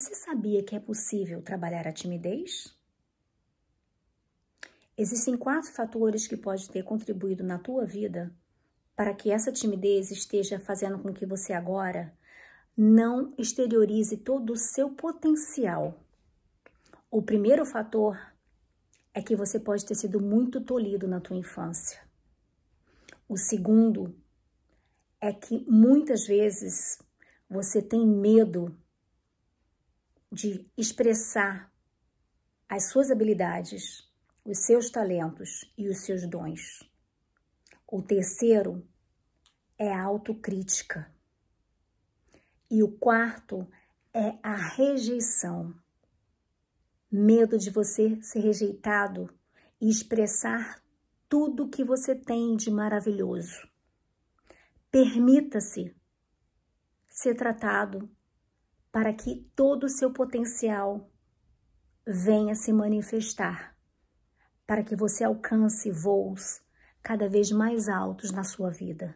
Você sabia que é possível trabalhar a timidez? Existem quatro fatores que podem ter contribuído na tua vida para que essa timidez esteja fazendo com que você agora não exteriorize todo o seu potencial. O primeiro fator é que você pode ter sido muito tolhido na tua infância. O segundo é que muitas vezes você tem medo de expressar as suas habilidades, os seus talentos e os seus dons. O terceiro é a autocrítica. E o quarto é a rejeição. Medo de você ser rejeitado e expressar tudo o que você tem de maravilhoso. Permita-se ser tratado para que todo o seu potencial venha se manifestar, para que você alcance voos cada vez mais altos na sua vida.